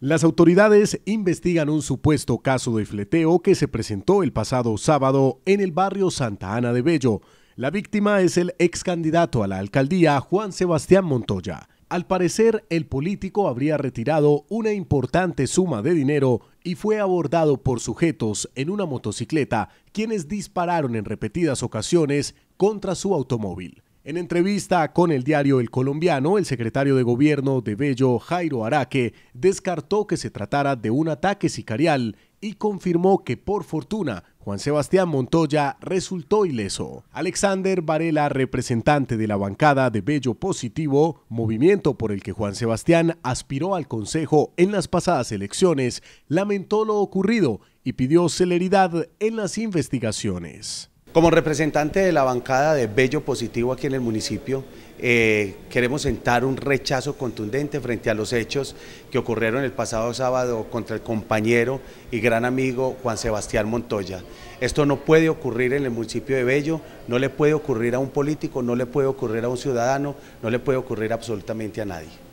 Las autoridades investigan un supuesto caso de fleteo que se presentó el pasado sábado en el barrio Santa Ana de Bello. La víctima es el ex candidato a la alcaldía Juan Sebastián Montoya. Al parecer, el político habría retirado una importante suma de dinero y fue abordado por sujetos en una motocicleta, quienes dispararon en repetidas ocasiones contra su automóvil. En entrevista con el diario El Colombiano, el secretario de gobierno de Bello, Jairo Araque, descartó que se tratara de un ataque sicarial y confirmó que por fortuna Juan Sebastián Montoya resultó ileso. Alexander Varela, representante de la bancada de Bello Positivo, movimiento por el que Juan Sebastián aspiró al Consejo en las pasadas elecciones, lamentó lo ocurrido y pidió celeridad en las investigaciones. Como representante de la bancada de Bello Positivo aquí en el municipio, eh, queremos sentar un rechazo contundente frente a los hechos que ocurrieron el pasado sábado contra el compañero y gran amigo Juan Sebastián Montoya. Esto no puede ocurrir en el municipio de Bello, no le puede ocurrir a un político, no le puede ocurrir a un ciudadano, no le puede ocurrir absolutamente a nadie.